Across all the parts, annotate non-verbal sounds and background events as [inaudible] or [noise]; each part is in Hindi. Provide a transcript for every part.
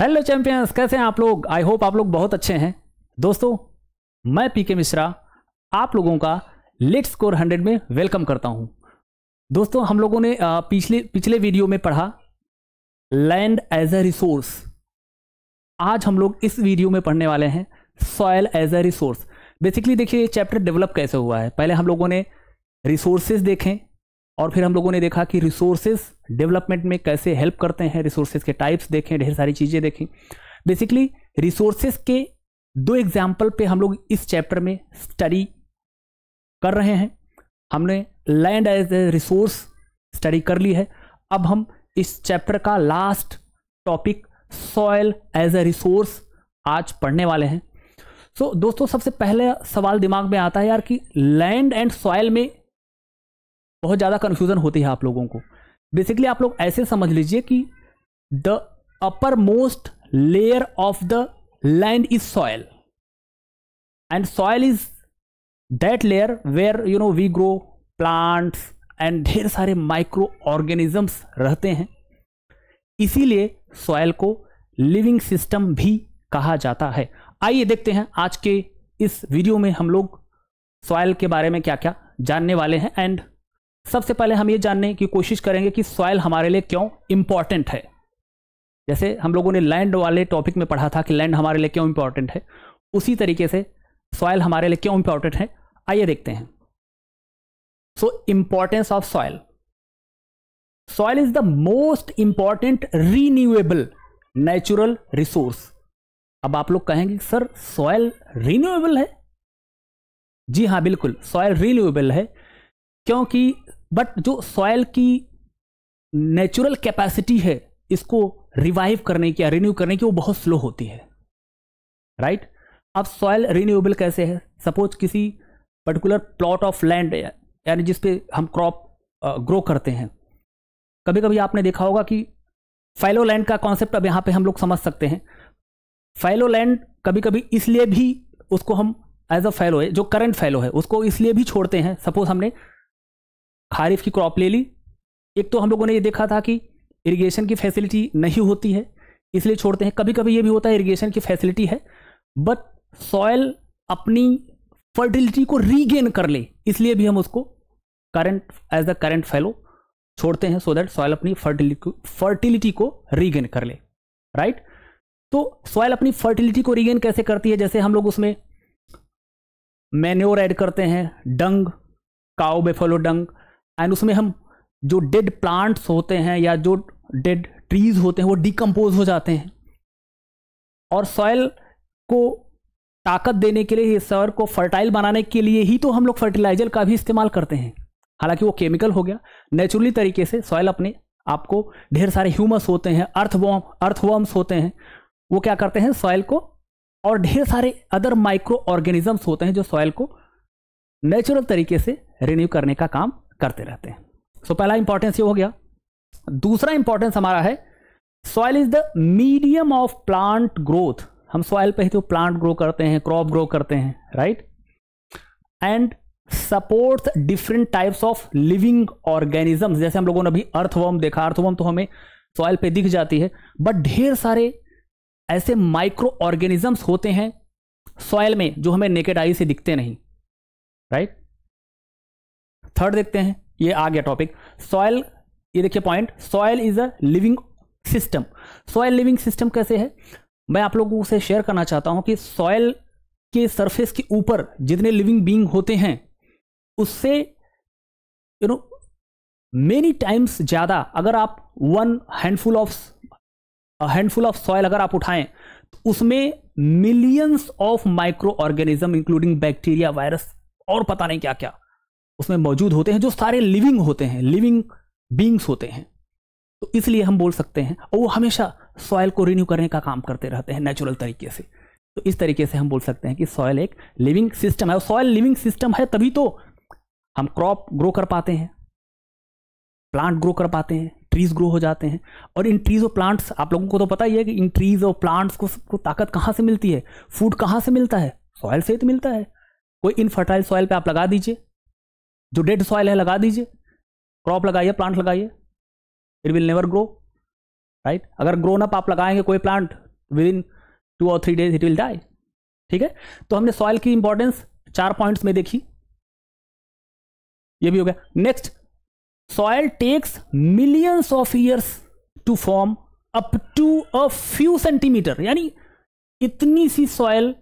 हेलो चैंपियंस कैसे हैं आप लोग आई होप आप लोग बहुत अच्छे हैं दोस्तों मैं पीके मिश्रा आप लोगों का लेट स्कोर हंड्रेड में वेलकम करता हूं दोस्तों हम लोगों ने पिछले पिछले वीडियो में पढ़ा लैंड एज ए रिसोर्स आज हम लोग इस वीडियो में पढ़ने वाले हैं soil as a resource basically देखिए ये चैप्टर डेवलप कैसे हुआ है पहले हम लोगों ने रिसोर्सेज देखें और फिर हम लोगों ने देखा कि रिसोर्सेज डेवलपमेंट में कैसे हेल्प करते हैं रिसोर्सेज के टाइप्स देखें ढेर सारी चीज़ें देखें बेसिकली रिसोर्सेज के दो एग्जाम्पल पे हम लोग इस चैप्टर में स्टडी कर रहे हैं हमने land as a resource study कर ली है अब हम इस चैप्टर का last topic soil as a resource आज पढ़ने वाले हैं सो so, दोस्तों सबसे पहले सवाल दिमाग में आता है यार कि लैंड एंड सॉयल में बहुत ज़्यादा कन्फ्यूज़न होती है आप लोगों को बेसिकली आप लोग ऐसे समझ लीजिए कि the upper most layer of the land is soil and soil is that layer where you know we grow plants and ढेर सारे माइक्रो ऑर्गेनिजम्स रहते हैं इसीलिए सॉयल को लिविंग सिस्टम भी कहा जाता है आइए देखते हैं आज के इस वीडियो में हम लोग सॉयल के बारे में क्या क्या जानने वाले हैं एंड सबसे पहले हम ये जानने की कोशिश करेंगे कि सॉयल हमारे लिए क्यों इंपॉर्टेंट है जैसे हम लोगों ने लैंड वाले टॉपिक में पढ़ा था कि लैंड हमारे लिए क्यों इंपॉर्टेंट है उसी तरीके से सॉयल हमारे लिए क्यों इंपॉर्टेंट है आइए देखते हैं so importance of soil soil is the most important renewable natural resource अब आप लोग कहेंगे सर सॉयल रीन्यूएबल है जी हाँ बिल्कुल सॉयल रीन्यूएबल है क्योंकि बट जो सॉयल की नेचुरल कैपेसिटी है इसको रिवाइव करने की या रिन्यू करने की वो बहुत स्लो होती है राइट right? अब सॉयल रिन्यूएबल कैसे है सपोज किसी पर्टिकुलर प्लॉट ऑफ लैंड यानी जिस पे हम क्रॉप ग्रो करते हैं कभी कभी आपने देखा होगा कि फाइलो लैंड का कॉन्सेप्ट अब यहाँ पे हम लोग समझ सकते हैं फाइलो लैंड कभी कभी इसलिए भी उसको हम एज अ फैलो है जो करंट फैलो है उसको इसलिए भी छोड़ते हैं सपोज हमने खारिफ की क्रॉप ले ली एक तो हम लोगों ने ये देखा था कि इरिगेशन की फैसिलिटी नहीं होती है इसलिए छोड़ते हैं कभी कभी ये भी होता है इरिगेशन की फैसिलिटी है बट सॉयल अपनी फर्टिलिटी को रीगेन कर ले इसलिए भी हम उसको current as the current fallow छोड़ते हैं सो दैट सॉयल अपनी फर्टिलिटी फर्टिलिटी को रीगेन कर ले राइट right? तो सॉयल अपनी फर्टिलिटी को रीगेन कैसे करती है जैसे हम लोग उसमें मैन्योर ऐड करते हैं डंग काओ बेफलो डंग एंड उसमें हम जो डेड प्लांट्स होते हैं या जो डेड ट्रीज होते हैं वो डिकम्पोज हो जाते हैं और सॉयल को ताकत देने के लिए सॉयल को फर्टाइल बनाने के लिए ही तो हम लोग फर्टिलाइजर का भी इस्तेमाल करते हैं हालांकि वो केमिकल हो गया नेचुरली तरीके से सॉयल अपने आपको ढेर सारे ह्यूमस होते हैं अर्थ अर्थवॉर्म्स होते हैं वो क्या करते हैं सॉयल को और ढेर सारे अदर माइक्रो ऑर्गेनिजम्स होते हैं जो सॉयल को नेचुरल तरीके से रिन्यू करने का काम करते रहते हैं सो so, पहला इंपॉर्टेंस ये हो गया दूसरा इंपॉर्टेंस हमारा है soil is the medium of plant growth हम सॉइल पे ही तो प्लांट ग्रो करते हैं क्रॉप ग्रो करते हैं right and supports different types of living organisms जैसे हम लोगों ने अभी अर्थवर्म देखा अर्थवर्म तो हमें सॉइल पे दिख जाती है बट ढेर सारे ऐसे माइक्रो ऑर्गेनिजम्स होते हैं सॉइल में जो हमें नेकेड आई से दिखते नहीं राइट थर्ड देखते हैं ये आ गया टॉपिक सॉयल ये देखिए point soil is a living system soil living system कैसे है मैं आप लोगों से शेयर करना चाहता हूं कि सॉयल के सरफेस के ऊपर जितने लिविंग बींग होते हैं उससे यू नो मेनी टाइम्स ज़्यादा अगर आप one handful of handful of soil अगर आप उठाएं तो उसमें millions of micro organism including bacteria virus और पता नहीं क्या क्या उसमें मौजूद होते हैं जो सारे लिविंग होते हैं लिविंग बींग्स होते हैं तो इसलिए हम बोल सकते हैं और वो हमेशा सॉयल को रिन्यू करने का काम करते रहते हैं नेचुरल तरीके से तो इस तरीके से हम बोल सकते हैं कि सॉयल एक लिविंग सिस्टम है सॉयल लिविंग सिस्टम है तभी तो हम क्रॉप ग्रो कर पाते हैं प्लांट ग्रो कर पाते हैं ट्रीज ग्रो हो जाते हैं और इन ट्रीज और प्लांट्स आप लोगों को तो पता ही है कि इन ट्रीज और प्लांट्स को, को ताकत कहाँ से मिलती है फूड कहाँ से मिलता है सॉयल से ही तो मिलता है कोई इनफर्टाइल सॉयल पे आप लगा दीजिए जो डेड सॉइल है लगा दीजिए क्रॉप लगाइए प्लांट लगाइए it will never grow right अगर ग्रोन अप आप लगाएंगे कोई प्लांट विद इन टू और three days it will die ठीक है तो हमने सॉइल की इंपॉर्टेंस चार पॉइंट्स में देखी ये भी हो गया next soil takes millions of years to form up to a few centimetre यानी इतनी सी सॉयल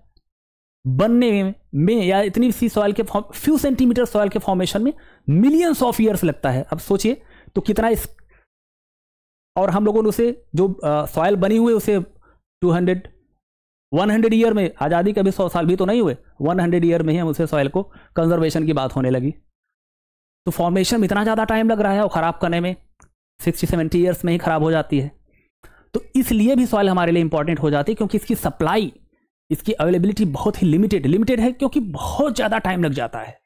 बनने में, में या इतनी सी सॉयल के फ्यू सेंटीमीटर सॉयल के फॉर्मेशन में मिलियंस ऑफ ईयर्स लगता है अब सोचिए तो कितना इस और हम लोगों ने उसे जो सॉयल बनी हुई उसे 200 100 ईयर में आज़ादी के अभी सौ साल भी तो नहीं हुए 100 ईयर में ही हम उसे सॉयल को कंजर्वेशन की बात होने लगी तो फॉर्मेशन इतना ज़्यादा टाइम लग रहा है और ख़राब करने में सिक्सटी सेवेंटी ईयर्स में ही ख़राब हो जाती है तो इसलिए भी सॉयल हमारे लिए इंपॉर्टेंट हो जाती है क्योंकि इसकी सप्लाई इसकी अवेलेबिलिटी बहुत ही लिमिटेड लिमिटेड है क्योंकि बहुत ज़्यादा टाइम लग जाता है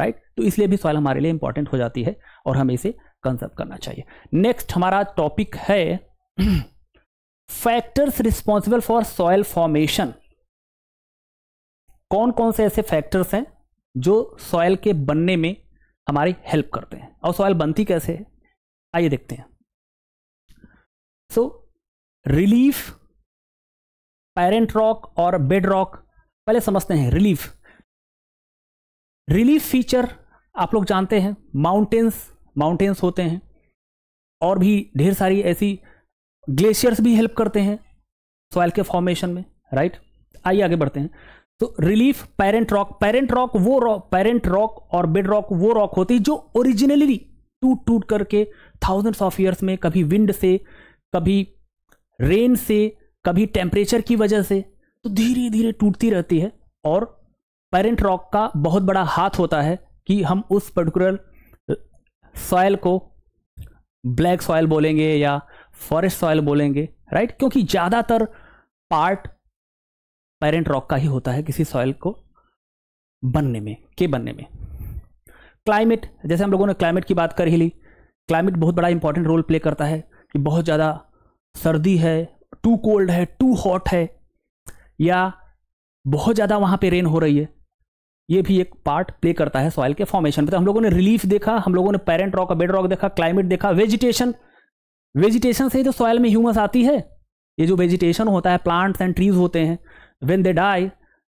राइट तो इसलिए भी सॉइल हमारे लिए इंपॉर्टेंट हो जाती है और हमें इसे कंसर्व करना चाहिए नेक्स्ट हमारा टॉपिक है factors responsible for soil formation कौन कौन से ऐसे फैक्टर्स हैं जो सॉयल के बनने में हमारी हेल्प करते हैं और सॉयल बनती कैसे है आइए देखते हैं सो रिलीफ पेरेंट रॉक और बेड रॉक पहले समझते हैं रिलीफ रिलीफ फीचर आप लोग जानते हैं माउंटेन्स माउंटेन्स होते हैं और भी ढेर सारी ऐसी ग्लेशियर्स भी हेल्प करते हैं सॉइल के फॉर्मेशन में राइट आइए आगे बढ़ते हैं तो relief parent rock parent rock वो रॉक पेरेंट रॉक और बेड रॉक वो रॉक होती है जो ओरिजिनली टूट टूट करके थाउजेंड्स ऑफ ईयर्स में कभी विंड से कभी रेन से कभी टेम्परेचर की वजह से तो धीरे धीरे टूटती रहती है और पेरेंट रॉक का बहुत बड़ा हाथ होता है कि हम उस पर्टिकुलर सॉयल को ब्लैक सॉयल बोलेंगे या फॉरेस्ट सॉयल बोलेंगे राइट क्योंकि ज़्यादातर पार्ट पेरेंट रॉक का ही होता है किसी सॉयल को बनने में के बनने में क्लाइमेट जैसे हम लोगों ने क्लाइमेट की बात कर ही ली क्लाइमेट बहुत बड़ा इंपॉर्टेंट रोल प्ले करता है कि बहुत ज़्यादा सर्दी है टू कोल्ड है टू हॉट है या बहुत ज़्यादा वहाँ पे रेन हो रही है ये भी एक पार्ट प्ले करता है सॉइल के फॉर्मेशन पे तो हम लोगों ने रिलीफ देखा हम लोगों ने पेरेंट रॉक बेड रॉक देखा क्लाइमेट देखा वेजिटेशन वेजिटेशन से जो तो सॉइल में ह्यूमस आती है ये जो वेजिटेशन होता है प्लांट्स एंड ट्रीज होते हैं वेन दे डाई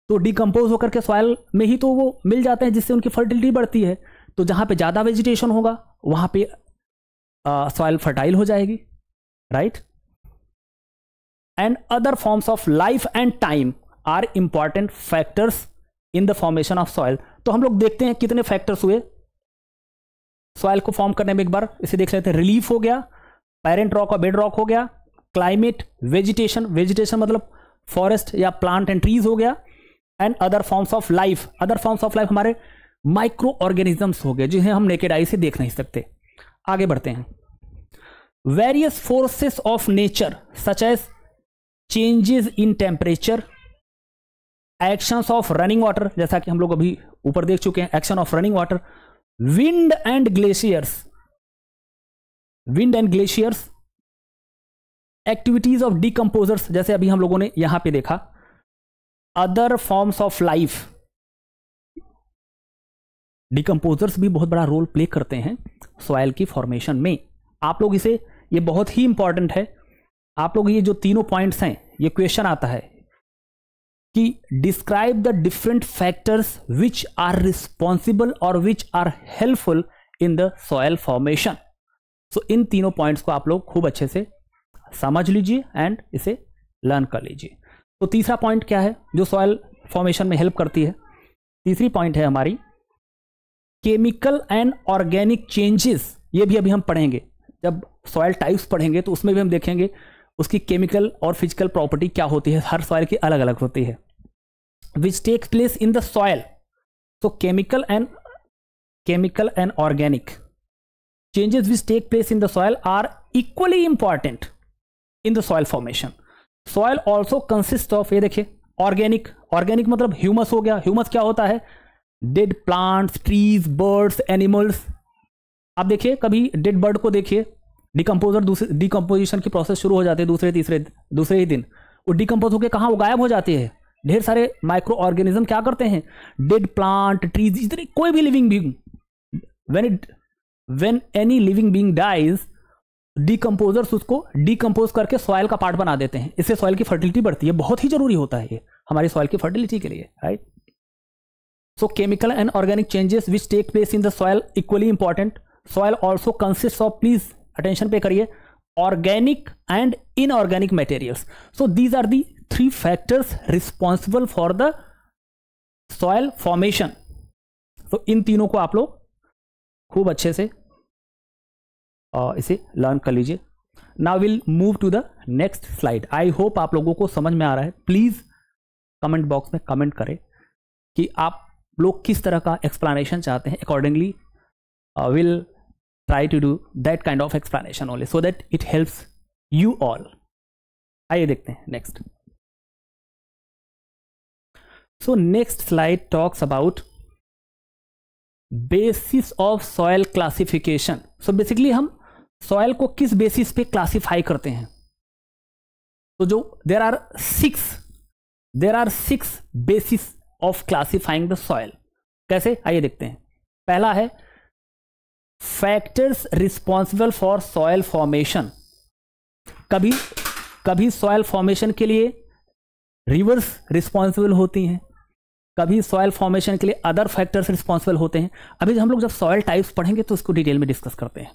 तो डिकम्पोज होकर के सॉयल में ही तो वो मिल जाते हैं जिससे उनकी फर्टिलिटी बढ़ती है तो जहाँ पर ज़्यादा वेजिटेशन होगा वहाँ पर सॉयल फर्टाइल हो जाएगी right and other forms of life and time are important factors in the formation of soil तो हम लोग देखते हैं कितने फैक्टर्स हुए सॉइल को फॉर्म करने में एक बार इसे देख लेते हैं रिलीफ हो गया पेरेंट रॉक और बेड रॉक हो गया क्लाइमेट वेजिटेशन वेजिटेशन मतलब फॉरेस्ट या प्लांट एंड ट्रीज हो गया and other forms of life other forms of life हमारे माइक्रो ऑर्गेनिजम्स हो गए जिन्हें हम नेकेड आई से देख नहीं सकते आगे बढ़ते हैं various forces of nature such as changes in temperature actions of running water जैसा कि हम लोग अभी ऊपर देख चुके हैं action of running water wind and glaciers wind and glaciers activities of decomposers जैसे अभी हम लोगों ने यहां पे देखा other forms of life decomposers भी बहुत बड़ा रोल प्ले करते हैं सॉयल की फॉर्मेशन में आप लोग इसे ये बहुत ही इंपॉर्टेंट है आप लोग ये जो तीनों पॉइंट्स हैं ये क्वेश्चन आता है कि describe the different factors which are responsible और which are helpful in the soil formation so इन तीनों पॉइंट्स को आप लोग खूब अच्छे से समझ लीजिए एंड इसे लर्न कर लीजिए तो तीसरा पॉइंट क्या है जो सॉयल फॉर्मेशन में हेल्प करती है तीसरी पॉइंट है हमारी केमिकल एंड ऑर्गेनिक चेंजेस ये भी अभी हम पढ़ेंगे जब सॉयल टाइप्स पढ़ेंगे तो उसमें भी हम देखेंगे उसकी केमिकल और फिजिकल प्रॉपर्टी क्या होती है हर सॉयल की अलग अलग होती है which takes place in the soil so chemical and chemical and organic changes which take place in the soil are equally important in the soil formation soil also consist of ये देखिए ऑर्गेनिक ऑर्गेनिक मतलब ह्यूमस हो गया ह्यूमस क्या होता है dead plants trees birds animals आप देखिए कभी डेड बर्ड को देखिए डिकम्पोजर दूसरे डिकम्पोजिशन की प्रोसेस शुरू हो जाती है दूसरे तीसरे दूसरे ही दिन वो डिकम्पोज होकर कहाँ वो गायब हो जाती है ढेर सारे माइक्रो ऑर्गेनिज्म क्या करते हैं डेड प्लांट ट्रीज इतनी कोई भी living being when it when any living being dies decomposers उसको डिकम्पोज करके सॉयल का पार्ट बना देते हैं इससे सॉयल की फर्टिलिटी बढ़ती है बहुत ही जरूरी होता है ये हमारी सॉयल की फर्टिलिटी के लिए right so chemical and organic changes which take place in the soil equally important soil also consist of please attention पे करिए organic and inorganic materials so these are the three factors responsible for the soil formation तो इन तीनों को आप लोग खूब अच्छे से इसे लर्न कर लीजिए ना will move to the next slide I hope आप लोगों को समझ में आ रहा है प्लीज़ कमेंट बॉक्स में कमेंट करें कि आप लोग किस तरह का एक्सप्लेनेशन चाहते हैं accordingly will try to do that kind of explanation only so that it helps you all आइए देखते हैं next so next slide talks about basis of soil classification so basically हम सॉयल को किस बेसिस पे क्लासिफाई करते हैं तो so, जो there are six there are six basis of classifying the soil कैसे आइए देखते हैं पहला है factors responsible for soil formation कभी कभी सॉयल फॉर्मेशन के लिए रिवर्स रिस्पॉन्सिबल होती हैं कभी सॉयल फॉर्मेशन के लिए अदर फैक्टर्स रिस्पॉन्सिबल होते हैं अभी हम लोग जब सॉयल टाइप्स पढ़ेंगे तो उसको डिटेल में डिस्कस करते हैं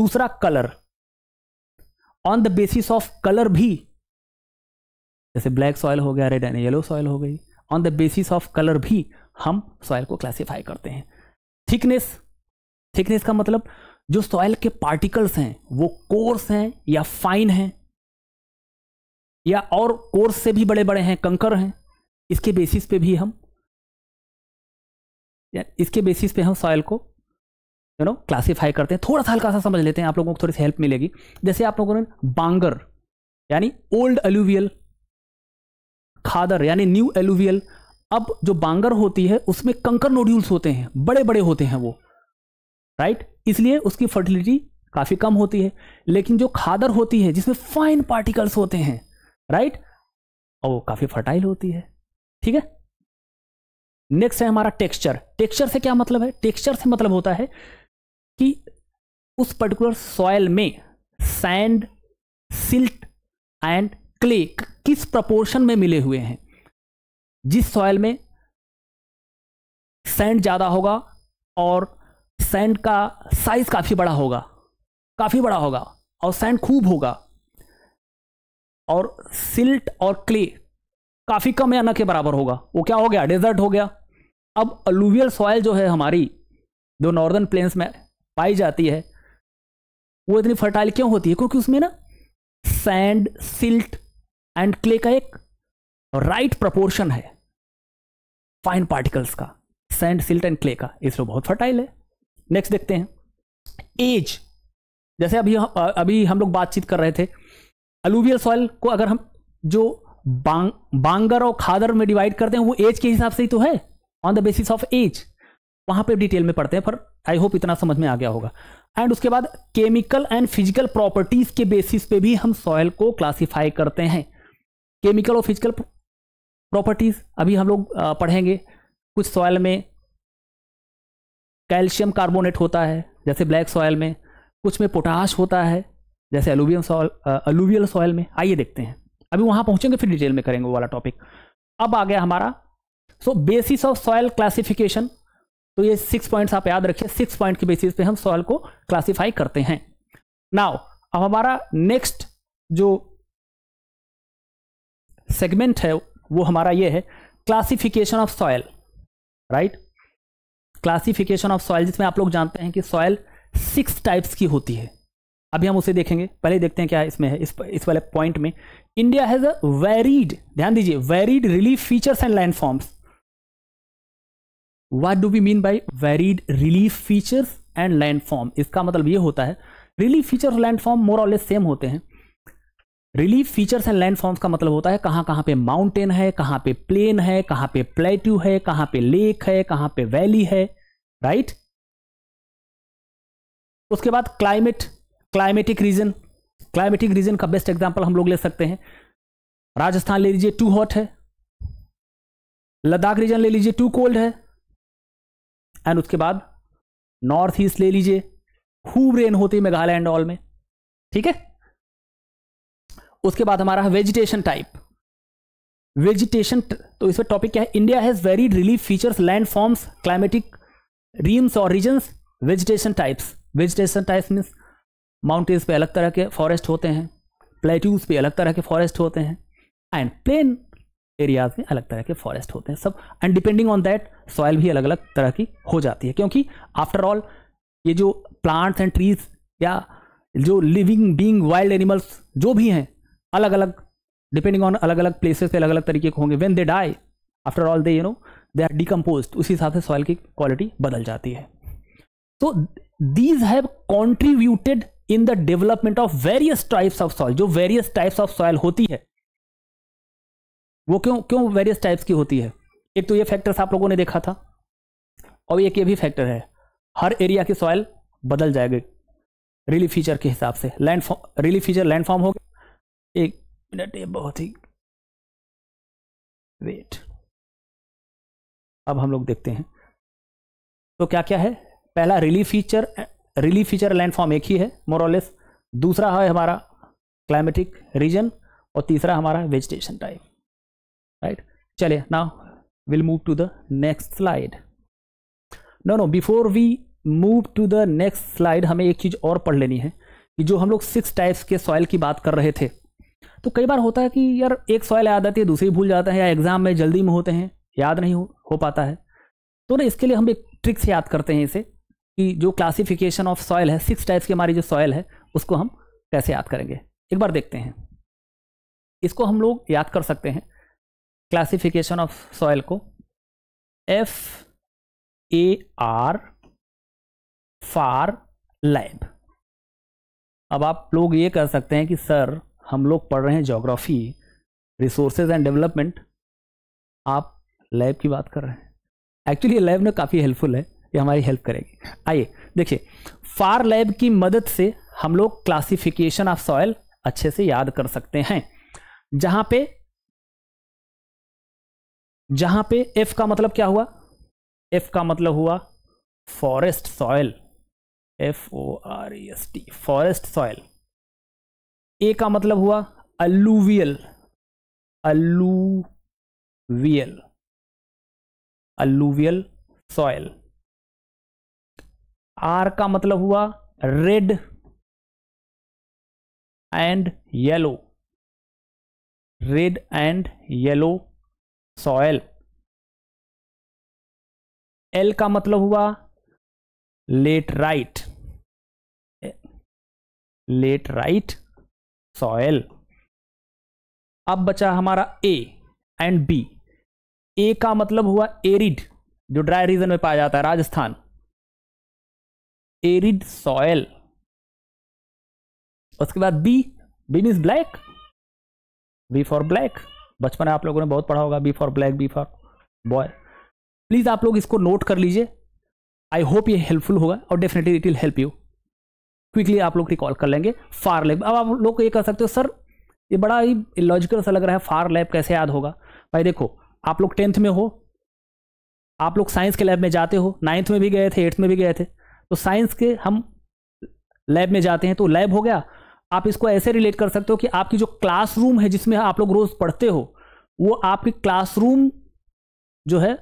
दूसरा colour on the basis of colour भी जैसे ब्लैक सॉयल हो गया रेड एंड येलो सॉयल हो गई on the basis of colour भी हम सॉयल को क्लासीफाई करते हैं थिकनेस थिकनेस का मतलब जो सॉइल के पार्टिकल्स हैं वो कोर्स हैं या फाइन हैं या और कोर्स से भी बड़े बड़े हैं कंकर हैं इसके बेसिस पे भी हम इसके बेसिस पे हम सॉइल को यू नो क्लासीफाई करते हैं थोड़ा सा हल्का सा समझ लेते हैं आप लोगों को थोड़ी सी हेल्प मिलेगी जैसे आप लोगों ने बांगर यानी ओल्ड एलुवियल खादर यानी न्यू एलुवियल अब जो बांगर होती है उसमें कंकर नोड्यूल्स होते हैं बड़े बड़े होते हैं वो राइट इसलिए उसकी फर्टिलिटी काफ़ी कम होती है लेकिन जो खादर होती है जिसमें फाइन पार्टिकल्स होते हैं राइट और वो काफ़ी फर्टाइल होती है ठीक है नेक्स्ट है हमारा टेक्सचर टेक्सचर से क्या मतलब है टेक्सचर से मतलब होता है कि उस पर्टिकुलर सॉयल में सैंड सिल्ट एंड क्ले किस प्रपोर्शन में मिले हुए हैं जिस सॉयल में सैंड ज़्यादा होगा और सैंड का साइज़ काफ़ी बड़ा होगा काफ़ी बड़ा होगा और सैंड खूब होगा और सिल्ट और क्ले काफ़ी कम या न के बराबर होगा वो क्या हो गया डेजर्ट हो गया अब अलूवियल सॉयल जो है हमारी जो नॉर्दर्न प्लेन्स में पाई जाती है वो इतनी फर्टाइल क्यों होती है क्योंकि उसमें ना सैंड सिल्ट एंड क्ले का एक राइट प्रपोर्शन है फाइन पार्टिकल्स का सैंड सिल्ट एंड क्ले का इसलिए बहुत फर्टाइल है नेक्स्ट देखते हैं एज जैसे अभी अभी हम लोग बातचीत कर रहे थे अलूवियल सॉइल को अगर हम जो बांग, बांगर और खादर में डिवाइड करते हैं वो एज के हिसाब से ही तो है on the basis of age वहां पे डिटेल में पढ़ते हैं पर आई होप इतना समझ में आ गया होगा एंड उसके बाद केमिकल एंड फिजिकल प्रॉपर्टीज के बेसिस पे भी हम सॉयल को क्लासीफाई करते हैं केमिकल और फिजिकल प्रॉपर्टीज अभी हम लोग पढ़ेंगे कुछ सॉयल में कैल्शियम कार्बोनेट होता है जैसे ब्लैक सॉयल में कुछ में पोटाश होता है जैसे अलूवियल सॉयल अलूवियल सॉयल में आइए देखते हैं अभी वहाँ पहुँचेंगे फिर डिटेल में करेंगे वो वाला टॉपिक अब आ गया हमारा so basis of soil classification तो ये सिक्स पॉइंट्स आप याद रखिए सिक्स पॉइंट के बेसिस पे हम सॉयल को क्लासिफाई करते हैं नाउ अब हमारा नेक्स्ट जो सेगमेंट है वो हमारा ये है classification of soil right classification of soil जिसमें आप लोग जानते हैं कि सॉयल सिक्स टाइप्स की होती है अभी हम उसे देखेंगे पहले देखते हैं क्या इसमें है इस इस वाले पॉइंट में इंडिया हैज़ अ वेरीड ध्यान दीजिए varied relief features and landforms what do we mean by varied relief features and landform इसका मतलब ये होता है relief feature land landform more और सेम होते हैं रिलीफ फीचर्स एंड लैंडफॉर्म्स का मतलब होता है कहाँ कहाँ पे माउंटेन है कहाँ पे प्लेन है कहाँ पे प्लेट्यू है कहाँ पे लेक है कहाँ पे वैली है राइट उसके बाद climate climatic region climatic region का बेस्ट एग्जाम्पल हम लोग ले सकते हैं राजस्थान ले लीजिए टू हॉट है लद्दाख रीजन ले लीजिए टू कोल्ड है एंड उसके बाद नॉर्थ ईस्ट ले लीजिए खूब रेन होती है मेघालय एंड ऑल में ठीक है उसके बाद हमारा है वेजिटेशन टाइप वेजिटेशन तो इसमें टॉपिक क्या है India has very relief features landforms climatic realms और regions vegetation types vegetation types means mountains पे अलग तरह के फॉरेस्ट होते हैं प्लेट्यूज पे अलग तरह के फॉरेस्ट होते हैं एंड प्लेन एरियाज में अलग तरह के फॉरेस्ट होते हैं सब and depending on that soil भी अलग अलग तरह की हो जाती है क्योंकि आफ्टर ऑल ये जो प्लांट्स एंड ट्रीज या जो लिविंग बींग वाइल्ड एनिमल्स जो भी हैं अलग अलग डिपेंडिंग ऑन अलग अलग प्लेसेस पे अलग अलग तरीके के होंगे when they die after all they you know they are decompose उसी हिसाब से सॉइल की क्वालिटी बदल जाती है तो these have contributed in the development of various types of soil जो वेरियस टाइप्स ऑफ सॉइल होती है वो क्यों क्यों वेरियस टाइप्स की होती है एक तो ये फैक्टर्स आप लोगों ने देखा था और एक ये भी फैक्टर है हर एरिया की सॉइल बदल जाएगी रिलीफ फीचर के हिसाब से land relief feature land form होगी एक मिनट ये बहुत ही वेट अब हम लोग देखते हैं तो क्या क्या है पहला relief feature relief feature landform एक ही है मोरलेस दूसरा है हमारा क्लाइमेटिक रीजन और तीसरा हमारा वेजिटेशन टाइप राइट चलिए now will move to the next slide no no before we move to the next slide हमें एक चीज़ और पढ़ लेनी है कि जो हम लोग सिक्स टाइप्स के सॉइल की बात कर रहे थे तो कई बार होता है कि यार एक सॉयल याद आती है दूसरी भूल जाता है या एग्ज़ाम में जल्दी में होते हैं याद नहीं हो हो पाता है तो ना इसके लिए हम एक ट्रिक से याद करते हैं इसे कि जो क्लासिफिकेशन ऑफ सॉयल है सिक्स टाइप्स की हमारी जो सॉयल है उसको हम कैसे याद करेंगे एक बार देखते हैं इसको हम लोग याद कर सकते हैं क्लासिफिकेशन ऑफ सॉयल को F A R far lab अब आप लोग ये कर सकते हैं कि सर हम लोग पढ़ रहे हैं जोग्राफ़ी रिसोर्सेज एंड डेवलपमेंट आप लैब की बात कर रहे हैं एक्चुअली ये लैब ना काफ़ी हेल्पफुल है ये हमारी हेल्प करेगी आइए देखिए फार लैब की मदद से हम लोग क्लासिफिकेशन ऑफ सॉयल अच्छे से याद कर सकते हैं जहां पे जहां पे एफ का मतलब क्या हुआ एफ का मतलब हुआ forest soil F O R S T forest soil A का मतलब हुआ अल्लूवियल अल्लूवियल अल्लूवियल सॉयल आर का मतलब हुआ red and yellow red and yellow soil L का मतलब हुआ laterite laterite soil अब बचा हमारा ए एंड बी ए का मतलब हुआ एरिड जो ड्राई रीजन में पाया जाता है राजस्थान एरिड सॉयल उसके बाद B B means black B for black बचपन में आप लोगों ने बहुत पढ़ा होगा B for black B for boy please आप लोग इसको नोट कर लीजिए आई होप ये हेल्पफुल होगा और definitely it will help you quickly आप लोग रिकॉल कर लेंगे फार लैब अब आप लोग ये कर सकते हो सर ये बड़ा ही लॉजिकल सा लग रहा है फार लैब कैसे याद होगा भाई देखो आप लोग टेंथ में हो आप लोग साइंस के लैब में जाते हो नाइन्थ में भी गए थे एट्थ में भी गए थे तो साइंस के हम लैब में जाते हैं तो लैब हो गया आप इसको ऐसे रिलेट कर सकते हो कि आपकी जो क्लासरूम है जिसमें आप लोग रोज़ पढ़ते हो वो आपकी क्लासरूम जो है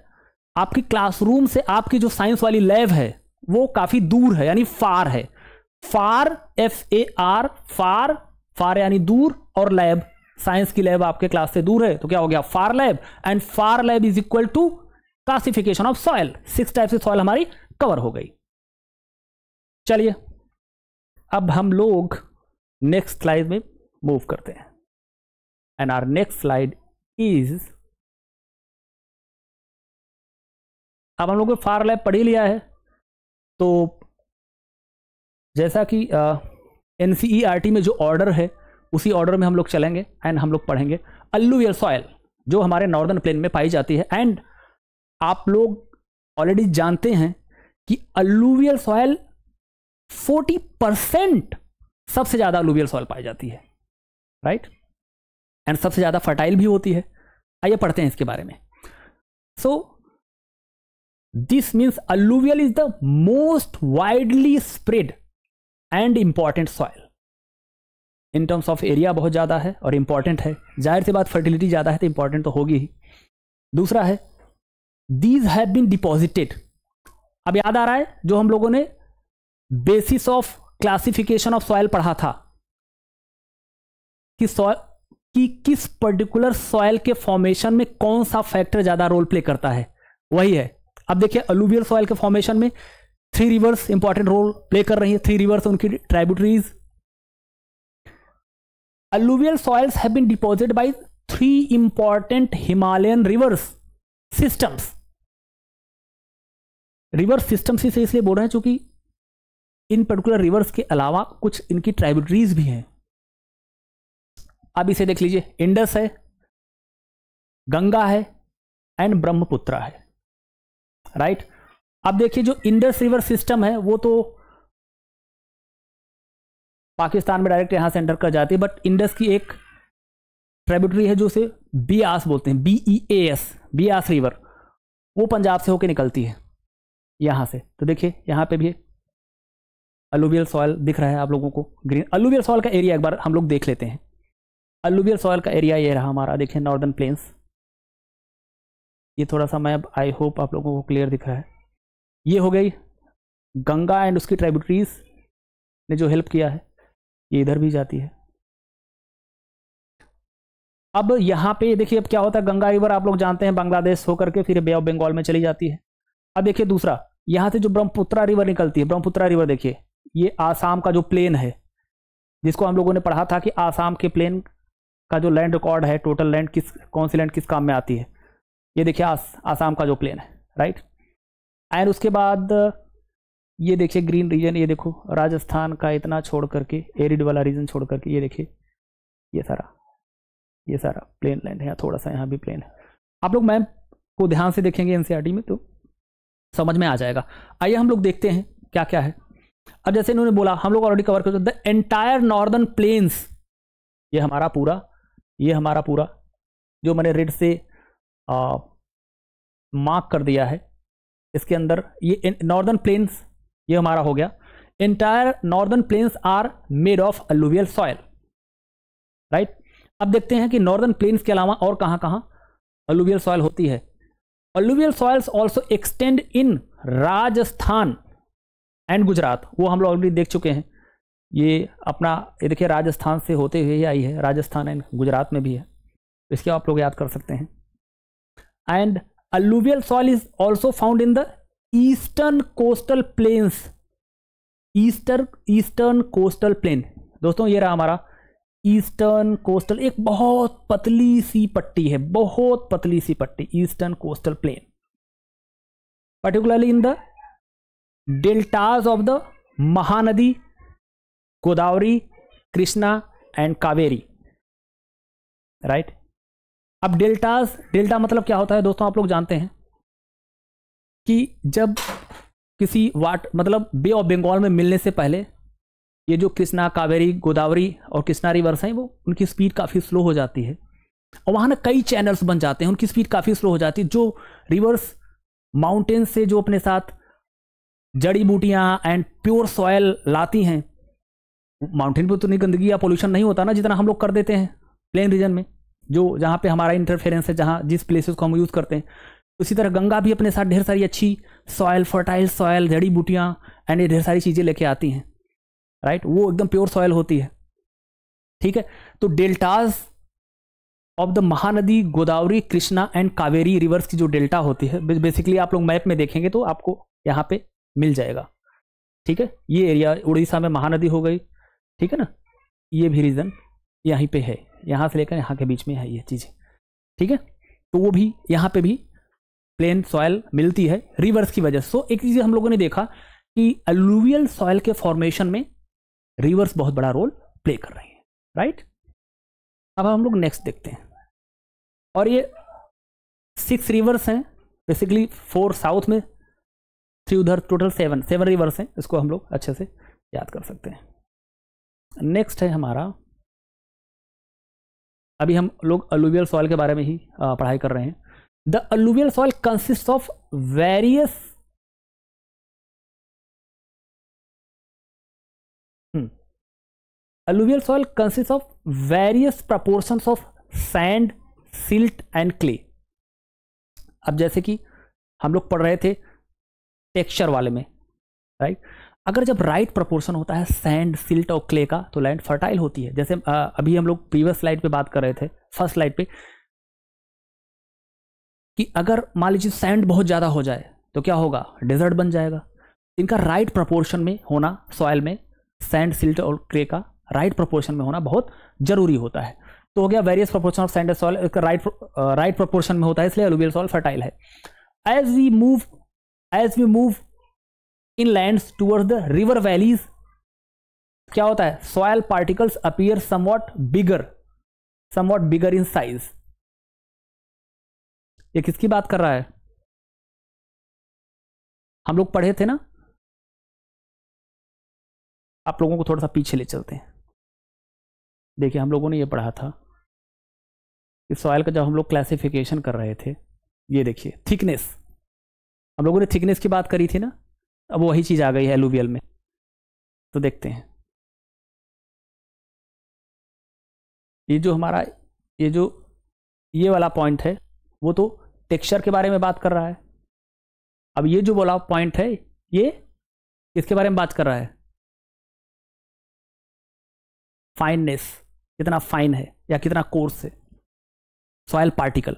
आपकी क्लासरूम से आपकी जो साइंस वाली लैब है वो काफ़ी दूर है यानी फार है फार एफ ए आर फार फार यानी दूर और लैब साइंस की लैब आपके क्लास से दूर है तो क्या हो गया far lab and far lab is equal to classification of soil six type से सॉयल हमारी कवर हो गई चलिए अब हम लोग नेक्स्ट स्लाइड में मूव करते हैं and our next slide is अब हम लोगों ने फार लैब पढ़ी लिया है तो जैसा कि एन e में जो ऑर्डर है उसी ऑर्डर में हम लोग चलेंगे एंड हम लोग पढ़ेंगे अल्लूवियल सॉयल जो हमारे नॉर्दर्न प्लेन में पाई जाती है एंड आप लोग ऑलरेडी जानते हैं कि अल्लूवियल सॉयल 40 परसेंट सबसे ज़्यादा अल्लूवियल सॉयल पाई जाती है राइट right? एंड सबसे ज़्यादा फर्टाइल भी होती है आइए पढ़ते हैं इसके बारे में so this means alluvial is the most widely spread and important soil in terms of area बहुत ज़्यादा है और इम्पॉर्टेंट है जाहिर सी बात फर्टिलिटी ज़्यादा है तो इम्पॉर्टेंट तो होगी ही दूसरा है दीज हैव बीन डिपॉजिटेड अब याद आ रहा है जो हम लोगों ने basis of classification of soil पढ़ा था कि सॉयल कि किस पर्टिकुलर सॉयल के फॉर्मेशन में कौन सा फैक्टर ज़्यादा रोल प्ले करता है वही है अब देखिए अलूवियल सॉयल के फॉर्मेशन में three rivers important role play कर रही है थ्री रिवर्स उनकी tributaries alluvial soils have been deposited by three important Himalayan rivers systems rivers systems से इसलिए बोल रहे हैं चूंकि इन पर्टिकुलर रिवर्स के अलावा कुछ इनकी ट्राइब्यूटरीज भी हैं अब इसे देख लीजिए इंडस है गंगा है एंड ब्रह्मपुत्र है राइट right? अब देखिए जो इंडस रिवर सिस्टम है वो तो पाकिस्तान में डायरेक्ट यहां से एंटर कर जाती है बट इंडस की एक ट्रेबिटरी है जो उसे आस बोलते हैं बी ई ए एस आस रिवर वो पंजाब से होके निकलती है यहां से तो देखिए यहां पे भी अलूवियल सॉयल दिख रहा है आप लोगों को ग्रीन अलूवियल सॉयल का एरिया एक बार हम लोग देख लेते हैं अलूबियल सॉयल का एरिया ये रहा हमारा देखिए नॉर्दर्न प्लेन्स ये थोड़ा सा मैं आई होप आप लोगों को क्लियर दिख रहा है ये हो गई गंगा एंड उसकी ट्राइब्यूटरीज ने जो हेल्प किया है ये इधर भी जाती है अब यहाँ पे देखिए अब क्या होता है गंगा रिवर आप लोग जानते हैं बांग्लादेश होकर के फिर बे ऑफ बंगाल में चली जाती है अब देखिए दूसरा यहाँ से जो ब्रह्मपुत्रा रिवर निकलती है ब्रह्मपुत्रा रिवर देखिए ये आसाम का जो प्लेन है जिसको हम लोगों ने पढ़ा था कि आसाम के प्लेन का जो लैंड रिकॉर्ड है टोटल लैंड किस कौन सी लैंड किस काम में आती है ये देखिए आस, आसाम का जो प्लेन है राइट एंड उसके बाद ये देखिए ग्रीन रीजन ये देखो राजस्थान का इतना छोड़ करके एरिड वाला रीजन छोड़ करके ये देखिए ये सारा ये सारा प्लेन लैंड है थोड़ा सा यहाँ भी प्लेन है आप लोग मैम को ध्यान से देखेंगे एनसीईआरटी e में तो समझ में आ जाएगा आइए हम लोग देखते हैं क्या क्या है अब जैसे इन्होंने बोला हम लोग ऑलरेडी कवर कर द एंटायर नॉर्दर्न प्लेन्स ये हमारा पूरा ये हमारा पूरा जो मैंने रेड से मार्क कर दिया है इसके अंदर ये नॉर्दर्न प्लेन्स ये हमारा हो गया entire northern plains are made of alluvial soil right अब देखते हैं कि नॉर्दर्न प्लेन्स के अलावा और कहाँ कहाँ अलूवियल सॉयल होती है alluvial soils also extend in Rajasthan and Gujarat वो हम लोग ऑलरेडी देख चुके हैं ये अपना ये देखिए राजस्थान से होते हुए ही आई है राजस्थान एंड गुजरात में भी है इसके आप लोग याद कर सकते हैं and alluvial soil is also found in the eastern coastal plains easter eastern coastal plain दोस्तों ये रहा हमारा ईस्टर्न कोस्टल एक बहुत पतली सी पट्टी है बहुत पतली सी पट्टी eastern coastal plain particularly in the deltas of the Mahanadi Godavari Krishna and Kaveri right अब डेल्टास डेल्टा मतलब क्या होता है दोस्तों आप लोग जानते हैं कि जब किसी वाट मतलब बे ऑफ बंगाल में मिलने से पहले ये जो कृष्णा कावेरी गोदावरी और कृष्णा रिवर्स हैं वो उनकी स्पीड काफ़ी स्लो हो जाती है और वहाँ ना कई चैनल्स बन जाते हैं उनकी स्पीड काफ़ी स्लो हो जाती है जो रिवर्स माउंटेन से जो अपने साथ जड़ी बूटियाँ एंड प्योर सॉयल लाती हैं माउंटेन पर तो उतनी गंदगी या पोल्यूशन नहीं होता ना जितना हम लोग कर देते हैं प्लेन रीजन में जो जहाँ पे हमारा इंटरफेरेंस है जहाँ जिस प्लेसेस को हम यूज़ करते हैं उसी तरह गंगा भी अपने साथ ढेर सारी अच्छी सॉयल फर्टाइल सॉयल जड़ी बूटियाँ एंड ढेर सारी चीज़ें लेके आती हैं राइट वो एकदम प्योर सॉयल होती है ठीक है तो deltas of the Mahanadi Godavari Krishna and Kaveri rivers की जो डेल्टा होती है बेसिकली आप लोग मैप में देखेंगे तो आपको यहाँ पे मिल जाएगा ठीक है ये एरिया उड़ीसा में महानदी हो गई ठीक है ना ये भी रीज़न यहीं पे है यहाँ से लेकर यहाँ के बीच में है ये चीज़ ठीक है तो वो भी यहाँ पे भी प्लेन सॉयल मिलती है रिवर्स की वजह से सो एक चीज़ हम लोगों ने देखा कि अलूवियल सॉयल के फॉर्मेशन में रिवर्स बहुत बड़ा रोल प्ले कर रहे हैं राइट अब हम लोग नेक्स्ट देखते हैं और ये सिक्स रिवर्स हैं बेसिकली फोर साउथ में थ्री उधर टोटल सेवन सेवन रिवर्स हैं इसको हम लोग अच्छे से याद कर सकते हैं नेक्स्ट है हमारा अभी हम लोग अलूवियल सॉइल के बारे में ही पढ़ाई कर रहे हैं the alluvial soil consist of various alluvial soil consist of various proportion of sand silt and clay अब जैसे कि हम लोग पढ़ रहे थे टेक्सचर वाले में राइट right? अगर जब राइट प्रोपोर्शन होता है सैंड सिल्ट और क्ले का तो लैंड फर्टाइल होती है जैसे अभी हम लोग प्रीवियस स्लाइड पे बात कर रहे थे फर्स्ट स्लाइड पे कि अगर मान लीजिए सैंड बहुत ज़्यादा हो जाए तो क्या होगा डेजर्ट बन जाएगा इनका राइट प्रोपोर्शन में होना सॉयल में सैंड सिल्ट और क्ले का राइट प्रोपोर्शन में होना बहुत जरूरी होता है तो हो गया various proportion of sand soil right right proportion में होता है इसलिए अलुबियल सॉयल फर्टाइल है as we move as we move inland toward the river valleys क्या होता है soil particles appear somewhat bigger somewhat bigger in size ये किसकी बात कर रहा है हम लोग पढ़े थे ना आप लोगों को थोड़ा सा पीछे ले चलते हैं देखिए हम लोगों ने ये पढ़ा था कि सॉयल का जब हम लोग क्लासिफिकेशन कर रहे थे ये देखिए थिकनेस हम लोगों ने थिकनेस की बात करी थी ना अब वही चीज़ आ गई है एलुवियल में तो देखते हैं ये जो हमारा ये जो ये वाला पॉइंट है वो तो टेक्सचर के बारे में बात कर रहा है अब ये जो बोला पॉइंट है ये किसके बारे में बात कर रहा है फाइननेस कितना फाइन है या कितना कोर्स है soil particle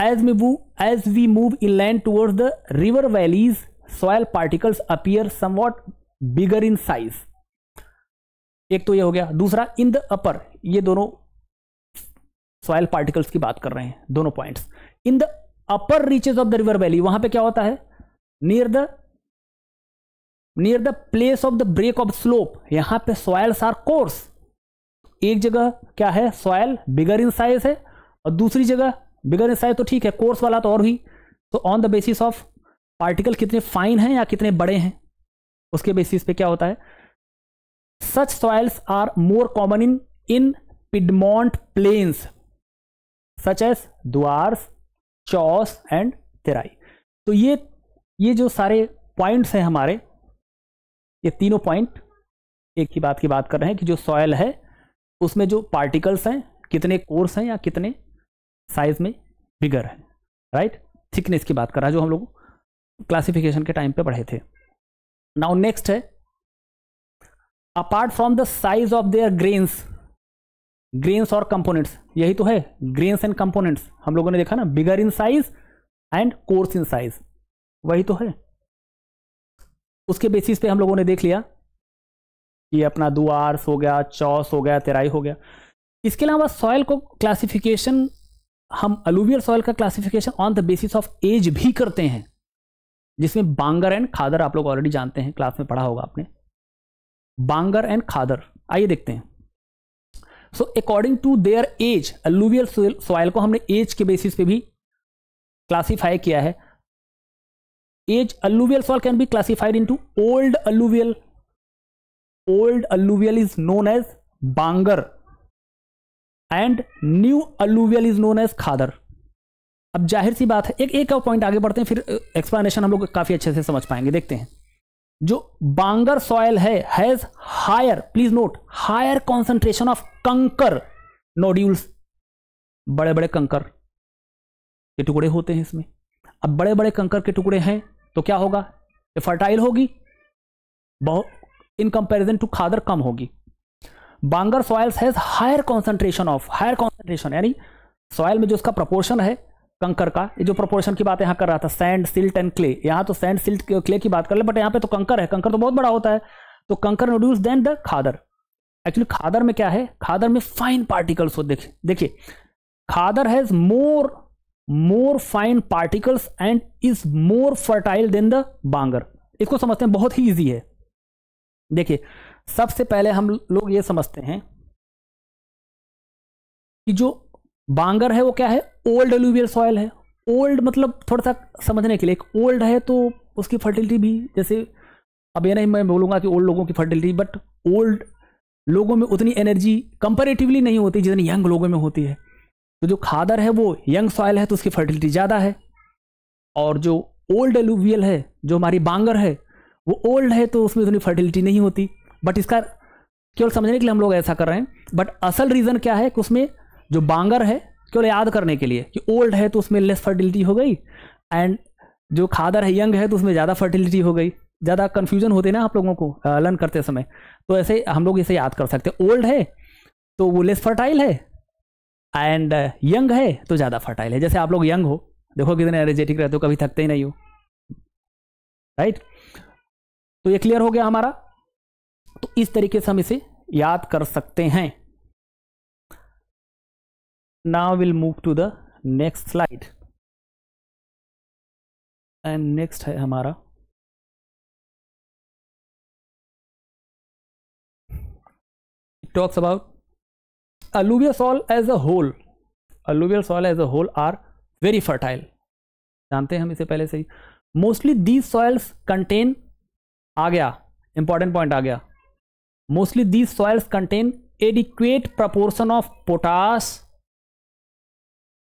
as me woo as we move inland towards the river valleys particles appear somewhat bigger in size एक तो ये हो गया दूसरा इन द अपर ये दोनों सॉयल पार्टिकल्स की बात कर रहे हैं दोनों points in the upper reaches of the river valley वहां पे क्या होता है near the near the place of the break of slope यहां पे सॉयल्स आर कोर्स एक जगह क्या है सॉयल बिगर इन साइज है और दूसरी जगह बिगर इन साइज तो ठीक है कोर्स वाला तो और भी तो on the basis of particle कितने फाइन हैं या कितने बड़े हैं उसके बेसिस पे क्या होता है such soils are more common in in piedmont plains such as Duars Chos and Terai तो ये ये जो सारे पॉइंट्स हैं हमारे ये तीनों पॉइंट एक ही बात की बात कर रहे हैं कि जो सॉयल है उसमें जो पार्टिकल्स हैं कितने कोर्स हैं या कितने साइज में बिगर है राइट थिकनेस की बात कर रहा है जो हम लोगों क्लासिफिकेशन के टाइम पे पढ़े थे नाउ नेक्स्ट है apart from the size of their grains grains और कंपोनेंट्स यही तो है ग्रेन्स एंड कंपोनेंट्स हम लोगों ने देखा ना bigger in size and coarse in size वही तो है उसके बेसिस पे हम लोगों ने देख लिया ये अपना दुआर्स हो गया चौस हो गया तेराई हो गया इसके अलावा सॉयल को क्लासिफिकेशन हम अलूवियल सॉयल का classification on the basis of age भी करते हैं जिसमें बांगर एंड खादर आप लोग ऑलरेडी जानते हैं क्लास में पढ़ा होगा आपने बांगर एंड खादर आइए देखते हैं so according to their age alluvial soil को हमने एज के बेसिस पे भी क्लासीफाई किया है age alluvial soil can be into old alluvial old alluvial is known as bangar and new alluvial is known as khadar अब जाहिर सी बात है एक एक पॉइंट आगे बढ़ते हैं फिर एक्सप्लेनेशन हम लोग काफ़ी अच्छे से समझ पाएंगे देखते हैं जो बांगर सॉयल है has higher please note higher concentration of kankar nodules बड़े बड़े कंकर के टुकड़े होते हैं इसमें अब बड़े बड़े कंकर के टुकड़े हैं तो क्या होगा फर्टाइल होगी बहुत इन कंपैरिजन टू खादर कम होगी bangar soils has higher concentration of higher concentration यानी सॉयल में जो उसका प्रपोर्शन है कंकर का ये जो प्रोपोर्शन की बात यहाँ कर रहा था सैंड सिल्ट एंड क्ले यहाँ तो सैंड सिल्ट क्ले की बात कर ले बट यहाँ पे तो कंकर है कंकर तो बहुत बड़ा होता है तो kankar nodules than the khadar actually khadar में क्या है खादर में फाइन पार्टिकल्स हो देखिए देखिए khadar has more more fine particles and is more fertile than the bangar इसको समझते हैं बहुत ही ईजी है देखिए सबसे पहले हम लोग ये समझते हैं कि जो बांगर है वो क्या है ओल्ड एलुवियल सॉयल है ओल्ड मतलब थोड़ा सा समझने के लिए एक ओल्ड है तो उसकी फर्टिलिटी भी जैसे अब ये नहीं मैं बोलूँगा कि ओल्ड लोगों की फर्टिलिटी बट ओल्ड लोगों में उतनी एनर्जी कंपेरेटिवली नहीं होती जितनी यंग लोगों में होती है तो जो खादर है वो यंग सॉयल है तो उसकी फर्टिलिटी ज़्यादा है और जो ओल्ड एलुवियल है जो हमारी बांगर है वो ओल्ड है तो उसमें उतनी फर्टिलिटी नहीं होती बट इसका केवल समझने के लिए हम लोग ऐसा कर रहे हैं बट असल रीज़न क्या है कि उसमें जो बांगर है केवल याद करने के लिए कि ओल्ड है तो उसमें लेस फर्टिलिटी हो गई एंड जो खादर है यंग है तो उसमें ज़्यादा फर्टिलिटी हो गई ज़्यादा कन्फ्यूजन होते ना आप लोगों को लर्न करते समय तो ऐसे हम लोग इसे याद कर सकते ओल्ड है तो वो लेस फर्टाइल है एंड यंग है तो ज़्यादा फर्टाइल है जैसे आप लोग यंग हो देखो कितने एनर्जेटिक रहते हो कभी थकते ही नहीं हो राइट तो ये क्लियर हो गया हमारा तो इस तरीके से हम इसे याद कर सकते हैं now we'll move to the next slide and next है हमारा talks about alluvial soil as a whole alluvial soil as a whole are very fertile जानते हैं हम इसे पहले से ही mostly these soils contain आ गया important point आ गया mostly these soils contain adequate proportion of potash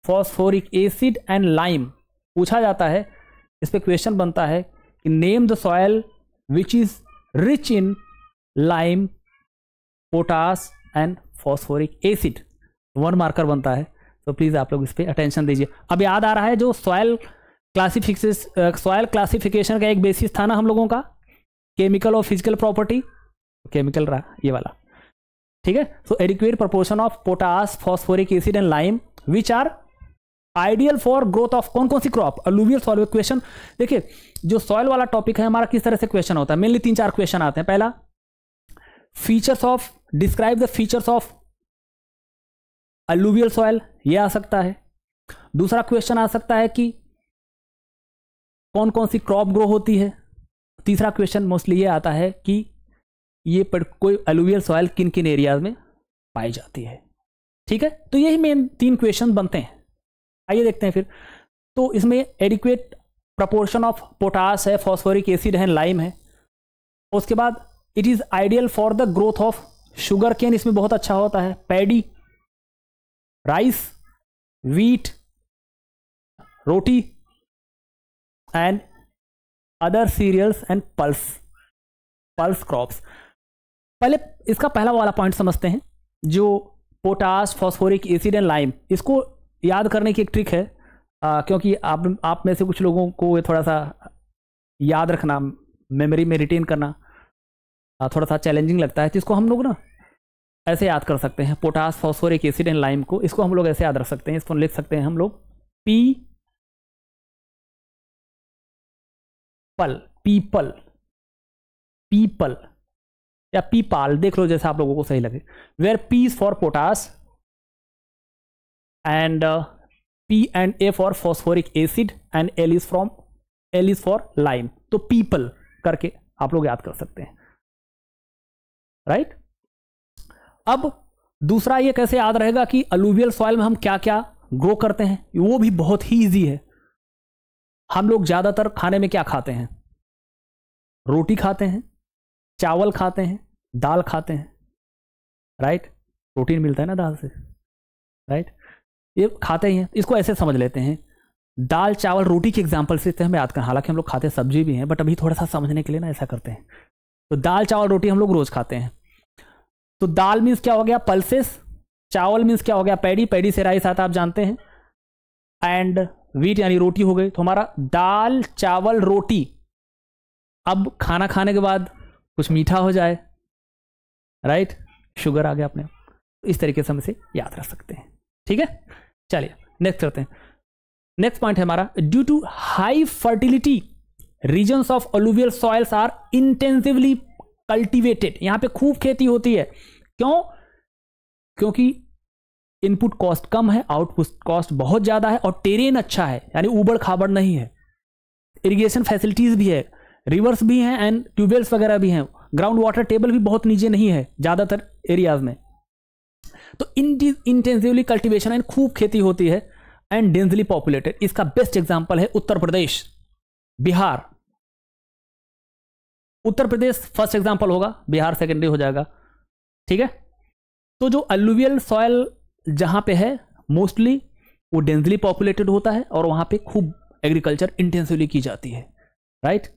phosphoric acid and lime पूछा जाता है इस पर क्वेश्चन बनता है कि name the soil which is rich in lime potash and phosphoric acid one marker बनता है तो प्लीज़ आप लोग इस पर अटेंशन दीजिए अब याद आ रहा है जो सॉयल क्लासीफिक्स सॉयल क्लासिफिकेशन का एक बेसिस था ना हम लोगों का केमिकल और फिजिकल प्रॉपर्टी केमिकल रहा ये वाला ठीक है so adequate proportion of potash phosphoric acid and lime which are ideal for growth of कौन कौन सी क्रॉप अलूवियल सॉइल क्वेश्चन देखिए जो सॉइल वाला टॉपिक है हमारा किस तरह से क्वेश्चन होता है मेनली तीन चार क्वेश्चन आते हैं पहला features of describe the features of alluvial soil ये आ सकता है दूसरा क्वेश्चन आ सकता है कि कौन कौन सी क्रॉप ग्रो होती है तीसरा क्वेश्चन मोस्टली ये आता है कि ये पर कोई अलूवियल सॉइल किन किन एरियाज में पाई जाती है ठीक है तो यही मेन तीन क्वेश्चन बनते हैं आइए देखते हैं फिर तो इसमें एडिक्वेट प्रपोर्शन ऑफ पोटास है फॉस्फोरिक एसिड है लाइम है उसके बाद it is ideal for the growth of sugar cane इसमें बहुत अच्छा होता है paddy rice wheat roti and other cereals and pulse pulse crops पहले इसका पहला वाला पॉइंट समझते हैं जो potash phosphoric acid and lime इसको याद करने की एक ट्रिक है आ, क्योंकि आप आप में से कुछ लोगों को थोड़ा सा याद रखना मेमोरी में रिटेन करना आ, थोड़ा सा चैलेंजिंग लगता है जिसको हम लोग ना ऐसे याद कर सकते हैं potash phosphoric acid and lime को इसको हम लोग ऐसे याद रख सकते हैं इसको लिख सकते हैं हम लोग पी पल पीपल पीपल या पीपाल देख लो जैसे आप लोगों को सही लगे where P for potash and uh, P and A for phosphoric acid and L is from L is for lime तो people करके आप लोग याद कर सकते हैं राइट right? अब दूसरा ये कैसे याद रहेगा कि अलूवियल सॉइल में हम क्या क्या ग्रो करते हैं वो भी बहुत ही इजी है हम लोग ज़्यादातर खाने में क्या खाते हैं रोटी खाते हैं चावल खाते हैं दाल खाते हैं राइट प्रोटीन मिलता है ना दाल से राइट ये खाते ही हैं इसको ऐसे समझ लेते हैं दाल चावल रोटी के एग्जाम्पल से तो हमें याद करें हालांकि हम लोग खाते सब्जी भी हैं बट अभी थोड़ा सा समझने के लिए ना ऐसा करते हैं तो दाल चावल रोटी हम लोग रोज़ खाते हैं तो दाल मीन्स क्या हो गया पल्सेस चावल मीन्स क्या हो गया पैडी पैडी से राइस आता आप जानते हैं एंड वीट यानी रोटी हो गई तो हमारा दाल चावल रोटी अब खाना खाने के बाद कुछ मीठा हो जाए राइट शुगर आ गया अपने इस तरीके से हम इसे याद रख सकते हैं ठीक है चलिए नेक्स्ट करते हैं नेक्स्ट पॉइंट है हमारा due to high fertility region of alluvial soils are intensively cultivated यहां पे खूब खेती होती है क्यों क्योंकि इनपुट कॉस्ट कम है आउटपुट कॉस्ट बहुत ज़्यादा है और टेरेन अच्छा है यानी उबड़ खाबड़ नहीं है इरिगेशन फैसिलिटीज़ भी है रिवर्स भी हैं एंड ट्यूबवेल्स वगैरह भी हैं ग्राउंड वाटर टेबल भी बहुत नीचे नहीं है ज़्यादातर एरियाज में तो इंटेंसिवली कल्टिवेशन एंड खूब खेती होती है एंड डेंसली पॉपुलेटेड इसका बेस्ट एग्जाम्पल है उत्तर प्रदेश बिहार उत्तर प्रदेश फर्स्ट एग्जाम्पल होगा बिहार सेकेंडरी हो जाएगा ठीक है तो जो अल्लुवियल सॉयल जहां पे है मोस्टली वो डेंसली पॉपुलेटेड होता है और वहां पे खूब एग्रीकल्चर इंटेंसिवली की जाती है राइट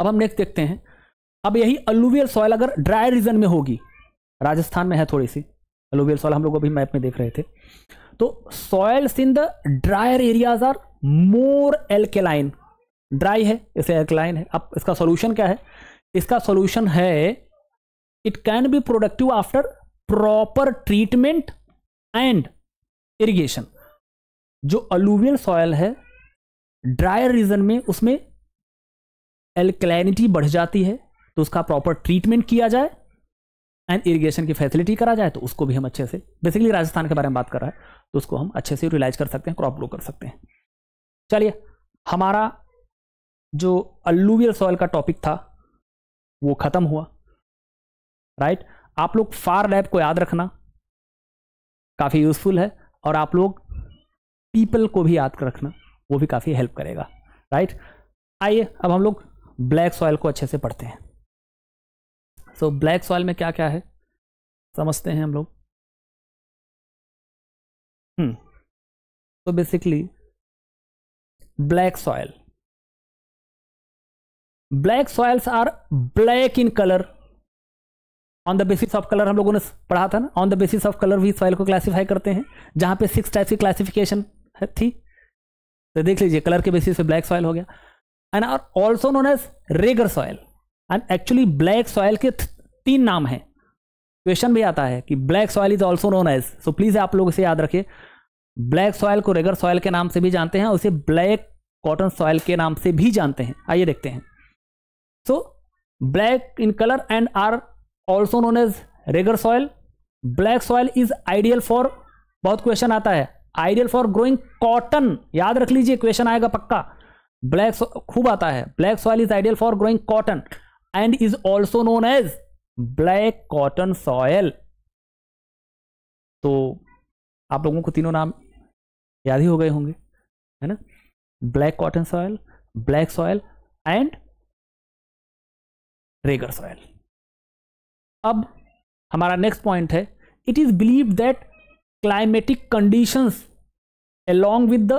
अब हम नेक्स्ट देखते हैं अब यही अलूवियल सॉयल अगर ड्राई रीजन में होगी राजस्थान में है थोड़ी सी एलोवियल सॉइल हम लोग अभी मैप में देख रहे थे तो soils in the dryer areas are more alkaline dry है इसे एल्केलाइन है अब इसका सॉल्यूशन क्या है इसका सॉल्यूशन है it can be productive after proper treatment and irrigation जो अलूवियल सॉयल है ड्रायर रीजन में उसमें एल्केलाइनिटी बढ़ जाती है तो उसका प्रॉपर ट्रीटमेंट किया जाए एंड इरिगेशन की फैसिलिटी करा जाए तो उसको भी हम अच्छे से बेसिकली राजस्थान के बारे में बात कर रहा है तो उसको हम अच्छे से रिलाइज कर सकते हैं क्रॉप ग्रो कर सकते हैं चलिए हमारा जो अल्लूवियल सॉइल का टॉपिक था वो ख़त्म हुआ राइट आप लोग फार लैब को याद रखना काफ़ी यूज़फुल है और आप लोग पीपल को भी याद रखना वो भी काफ़ी हेल्प करेगा राइट आइए अब हम लोग ब्लैक सॉयल को अच्छे से पढ़ते हैं सो ब्लैक सॉइल में क्या क्या है समझते हैं हम लोग तो basically black soil black soils are black in colour on the basis of colour हम लोगों ने पढ़ा था ना on the basis of colour भी सॉइल को क्लासिफाई करते हैं जहां पे सिक्स टाइप्स की क्लासिफिकेशन थी तो देख लीजिए कलर के बेसिस पे ब्लैक सॉइल हो गया and are also known as regur soil and actually black soil के तीन नाम हैं क्वेश्चन भी आता है कि black soil is also known as so please आप लोग इसे याद रखिए ब्लैक सॉयल को रेगर सॉयल के नाम से भी जानते हैं उसे ब्लैक कॉटन सॉयल के नाम से भी जानते हैं आइए देखते हैं so black in colour and are also known as regur soil black soil is ideal for बहुत क्वेश्चन आता है आइडियल फॉर ग्रोइंग कॉटन याद रख लीजिए क्वेश्चन आएगा पक्का ब्लैक खूब आता है black soil is ideal for growing cotton and is also known as black cotton soil तो आप लोगों को तीनों नाम याद ही हो गए होंगे है ना black cotton soil black soil and regur soil अब हमारा नेक्स्ट पॉइंट है it is believe that climatic conditions along with the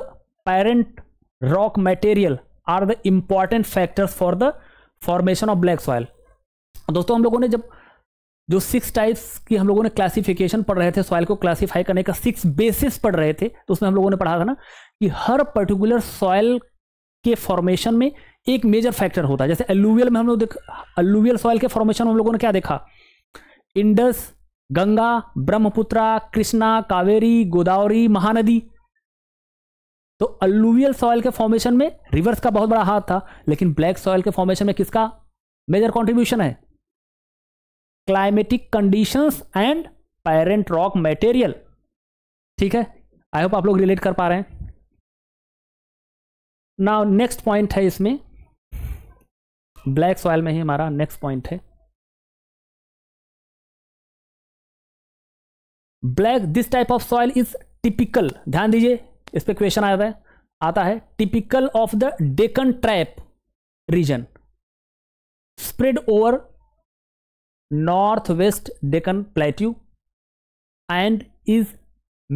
parent rock material are the important factors for the formation of black soil दोस्तों हम लोगों ने जब जो सिक्स टाइप्स की हम लोगों ने क्लासिफिकेशन पढ़ रहे थे सॉइल को क्लासिफाई करने का सिक्स बेसिस पढ़ रहे थे तो उसमें हम लोगों ने पढ़ा था ना कि हर पर्टिकुलर सॉयल के फॉर्मेशन में एक मेजर फैक्टर होता है जैसे एलुवियल में हम लोग देखा एलुवियल सॉयल के फॉर्मेशन में हम लोगों ने क्या देखा इंडस गंगा ब्रह्मपुत्रा कृष्णा कावेरी गोदावरी महानदी तो अलूवियल सॉयल के फॉर्मेशन में रिवर्स का बहुत बड़ा हाथ था लेकिन ब्लैक सॉयल के फॉर्मेशन में किसका मेजर कॉन्ट्रीब्यूशन है climatic conditions and parent rock material ठीक है आई होप आप लोग रिलेट कर पा रहे हैं ना नेक्स्ट पॉइंट है इसमें ब्लैक सॉयल में ही हमारा नेक्स्ट पॉइंट है black this type of soil is typical ध्यान दीजिए इस पर क्वेश्चन आता है आता है typical of the Deccan trap region spread over north west Deccan plateau and is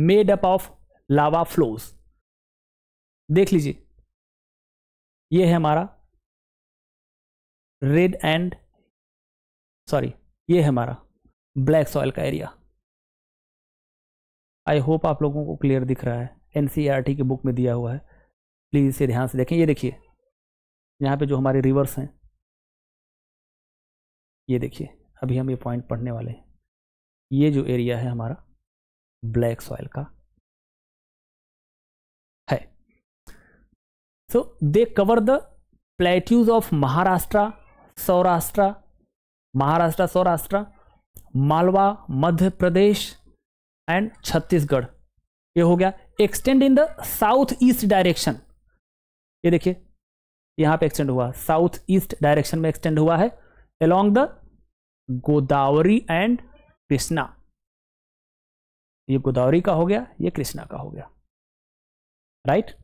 made up of lava flows देख लीजिए ये है हमारा रेड एंड सॉरी ये है हमारा ब्लैक सॉयल का एरिया आई होप आप लोगों को क्लियर दिख रहा है एन e की बुक में दिया हुआ है प्लीज़ इसे ध्यान से देखें ये देखिए यहाँ पे जो हमारे रिवर्स हैं ये देखिए अभी हम ये पॉइंट पढ़ने वाले हैं ये जो एरिया है हमारा ब्लैक सॉइल का है so they cover the plateaus of Maharashtra Saurashtra Maharashtra Saurashtra Malwa Madhya Pradesh and Chhattisgarh ये हो गया extend in the south east direction ये देखिए यहां पे एक्सटेंड हुआ साउथ ईस्ट डायरेक्शन में एक्सटेंड हुआ है along the Godavari and Krishna ये गोदावरी का हो गया ये कृष्णा का हो गया राइट right?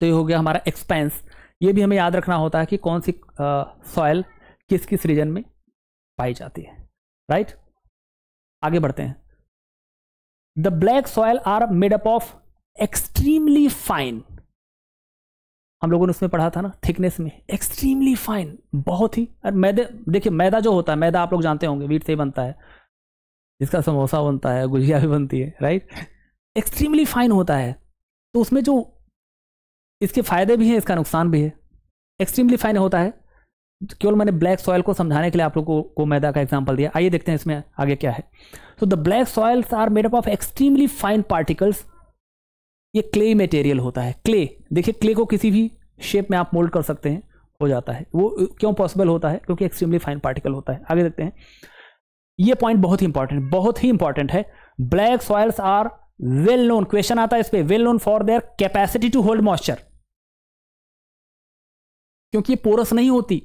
तो ये हो गया हमारा एक्सपेंस ये भी हमें याद रखना होता है कि कौन सी सॉयल किस किस रीजन में पाई जाती है राइट right? आगे बढ़ते हैं the black soil are made up of extremely fine हम लोगों ने उसमें पढ़ा था ना थिकनेस में एक्सट्रीमली फाइन बहुत ही और मैदे देखिए मैदा जो होता है मैदा आप लोग जानते होंगे वीट से ही बनता है जिसका समोसा बनता है गुजिया भी बनती है राइट एक्सट्रीमली फाइन होता है तो उसमें जो इसके फायदे भी हैं इसका नुकसान भी है एक्सट्रीमली फाइन होता है केवल मैंने ब्लैक सॉयल को समझाने के लिए आप लोगों को, को मैदा का एग्जाम्पल दिया आइए देखते हैं इसमें आगे क्या है so the black soils are made up of extremely fine particles ये क्ले मटेरियल होता है क्ले देखिए क्ले को किसी भी शेप में आप मोल्ड कर सकते हैं हो जाता है वो क्यों पॉसिबल होता है क्योंकि एक्सट्रीमली फाइन पार्टिकल होता है आगे देखते हैं ये पॉइंट बहुत ही इंपॉर्टेंट बहुत ही इंपॉर्टेंट है black soils are well known question आता है इस पर well known for their capacity to hold moisture क्योंकि ये पोरस नहीं होती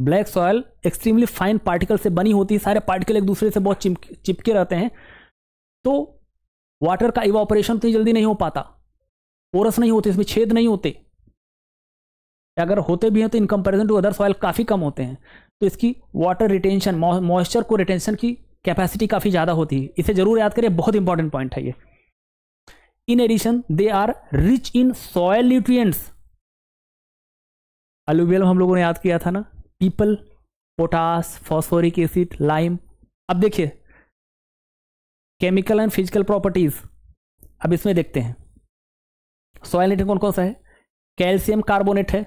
black soil extremely fine particle से बनी होती है सारे पार्टिकल एक दूसरे से बहुत चिपके रहते हैं तो वाटर का इवापरेशन तो जल्दी नहीं हो पाता पोरस नहीं होते इसमें छेद नहीं होते अगर होते भी हैं तो in comparison to other soil काफ़ी कम होते हैं तो इसकी वाटर रिटेंशन मॉइस्चर को रिटेंशन की कैपेसिटी काफ़ी ज़्यादा होती है इसे ज़रूर याद करिए बहुत इंपॉर्टेंट पॉइंट है ये in addition they are rich in soil nutrients अलुबियल हम लोगों ने याद किया था ना पीपल पोटास फॉस्फोरिक एसिड लाइम अब देखिए केमिकल एंड फिजिकल प्रॉपर्टीज अब इसमें देखते हैं सॉयल न्यूट्रिएंट कौन कौन सा है कैल्शियम कार्बोनेट है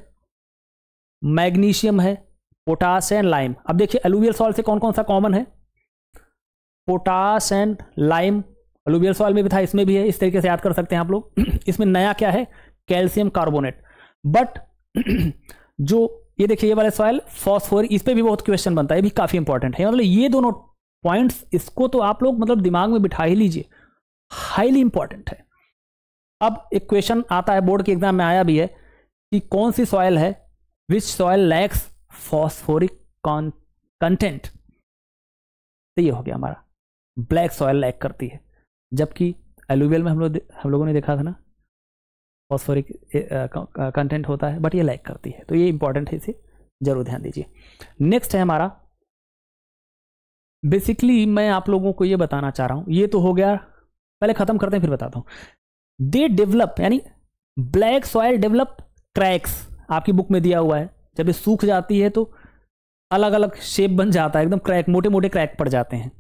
मैग्नीशियम है पोटास एंड लाइम अब देखिए एलुवियल सॉल से कौन कौन सा कॉमन है potash and lime alluvial soil में भी था इसमें भी है इस तरीके से याद कर सकते हैं आप लोग [clears throat] इसमें नया क्या है कैल्शियम कार्बोनेट बट [clears throat] जो ये देखिए ये वाले सवाल फॉस्फोर इस पर भी बहुत क्वेश्चन बनता है ये भी काफ़ी इंपॉर्टेंट है मतलब ये दोनों पॉइंट्स इसको तो आप लोग मतलब दिमाग में बिठा ही लीजिए हाईली इंपॉर्टेंट है अब एक क्वेश्चन आता है बोर्ड के एग्जाम में आया भी है कि कौन सी सॉयल है which soil lacks phosphoric content तो ये हो गया हमारा ब्लैक सॉयल लैक करती है जबकि एलुवियल में हम लोग हम लोगों ने देखा था ना फॉस्फोरिक कंटेंट होता है बट ये लैक करती है तो ये इंपॉर्टेंट है इसे जरूर ध्यान दीजिए नेक्स्ट है हमारा बेसिकली मैं आप लोगों को ये बताना चाह रहा हूँ ये तो हो गया पहले ख़त्म करते हैं फिर बताता हूँ दे डेवलप यानी ब्लैक सॉयल डेवलप क्रैक्स आपकी बुक में दिया हुआ है जब ये सूख जाती है तो अलग अलग शेप बन जाता है एकदम क्रैक मोटे मोटे क्रैक पड़ जाते हैं